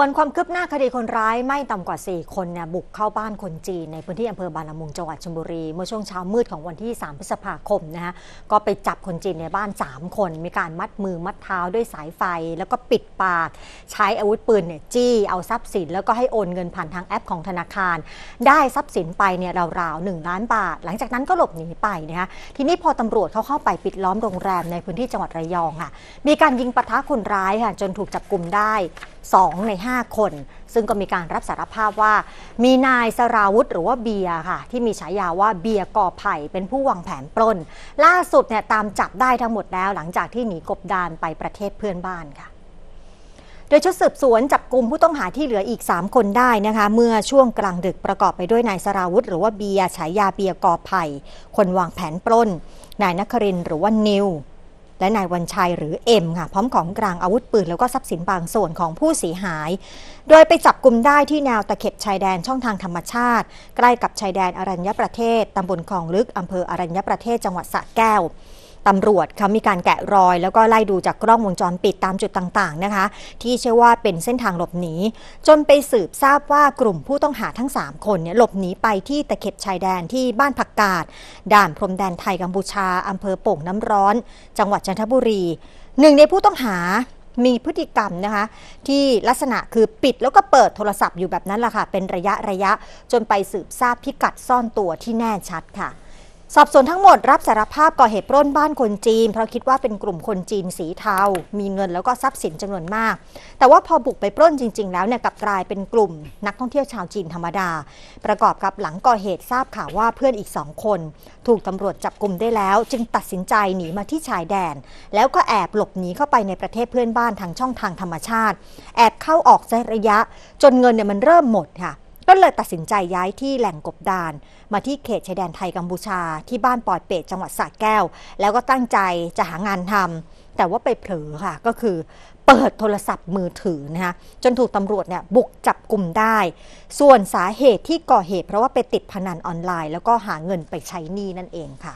ส่วนความคืบหน้าคดีคนร้ายไม่ต่ำกว่า 4 คนเนี่ยบุกเข้าบ้านคนจีน ในพื้นที่อำเภอบานละมุงจังหวัดชลบุรี เมื่อช่วงเช้ามืดของวันที่ 3 พฤษภาคมนะฮะก็ไปจับคนจีนในบ้าน 3 คน มีการมัดมือมัดเท้าด้วยสายไฟ แล้วก็ปิดปาก ใช้อาวุธปืนเนี่ยจี้เอาทรัพย์สินแล้วก็ให้โอนเงินผ่านทางแอปของธนาคาร ได้ทรัพย์สินไปเนี่ยราวๆหนึ่งล้านบาทหลังจากนั้นก็หลบหนีไปนะคะทีนี้พอตำรวจเขาเข้าไปปิดล้อมโรงแรมในพื้นที่จังหวัดระยองค่ะมีการยิงปะทะคนร้ายค่ะจนถูกจับกลุ่มได้2 ใน 5 คน ซึ่งก็มีการรับสารภาพว่า มีนายสราวุธหรือว่าเบียค่ะ ที่มีฉายาว่าเบียกอไผ่เป็นผู้วางแผนปล้น ล่าสุดเนี่ยตามจับได้ทั้งหมดแล้ว หลังจากที่หนีกบดานไปประเทศเพื่อนบ้านค่ะ โดยชุดสืบสวนจับกลุ่มผู้ต้องหาที่เหลืออีก 3 คนได้นะคะ เมื่อช่วงกลางดึกประกอบไปด้วยนายสราวุธ หรือว่าเบียฉายาเบียกอไผ่คนวางแผนปล้น นายนครินหรือว่านิวและนายวันชัยหรือเอ็มค่ะพร้อมของกลางอาวุธปืนแล้วก็ทรัพย์สินบางส่วนของผู้เสียหาย โดยไปจับกลุ่มได้ที่แนวตะเข็บชายแดนช่องทางธรรมชาติ ใกล้กับชายแดนอรัญญประเทศตำบลคลองลึกอำเภออรัญญประเทศจังหวัดสระแก้วตำรวจเขามีการแกะรอย แล้วก็ไล่ดูจากกล้องวงจรปิดตามจุดต่างๆนะคะ ที่เชื่อว่าเป็นเส้นทางหลบหนี จนไปสืบทราบว่า กลุ่มผู้ต้องหาทั้ง 3 คนเนี่ย หลบหนีไปที่ตะเข็บชายแดนที่บ้านผักกาด ด่านพรมแดนไทยกัมพูชา อำเภอโป่งน้ำร้อน จังหวัดจันทบุรี หนึ่งในผู้ต้องหา มีพฤติกรรมนะคะ ที่ลักษณะคือปิดแล้วก็เปิดโทรศัพท์อยู่แบบนั้นแหะค่ะ เป็นระยะระยะจนไปสืบทราบพิกัดซ่อนตัวที่แน่ชัดค่ะสอบสวนทั้งหมดรับสารภาพก่อเหตุปล้นบ้านคนจีน เพราะคิดว่าเป็นกลุ่มคนจีนสีเทา มีเงินแล้วก็ทรัพย์สินจำนวนมาก แต่ว่าพอบุกไปปล้นจริง ๆ แล้วเนี่ยกับกลายเป็นกลุ่ม นักท่องเที่ยวชาวจีนธรรมดา ประกอบกับหลังก่อเหตุทราบข่าวว่าเพื่อนอีกสองคน ถูกตำรวจจับกลุ่มได้แล้ว จึงตัดสินใจหนีมาที่ชายแดน แล้วก็แอบหลบหนีเข้าไปในประเทศเพื่อนบ้านทางช่องทางธรรมชาติ แอบเข้าออกระยะจนเงินเนี่ยมันเริ่มหมดค่ะก็เลยตัดสินใจย้ายที่แหล่งกบดานมาที่เขตชายแดนไทยกัมพูชา ที่บ้านปอยเปตจังหวัดสระแก้วแล้วก็ตั้งใจจะหางานทำ แต่ว่าไปเผลอค่ะก็คือเปิดโทรศัพท์มือถือนะคะ จนถูกตำรวจเนี่ยบุกจับกลุ่มได้ ส่วนสาเหตุที่ก่อเหตุเพราะว่าไปติดพนันออนไลน์แล้วก็หาเงินไปใช้หนี้นั่นเองค่ะ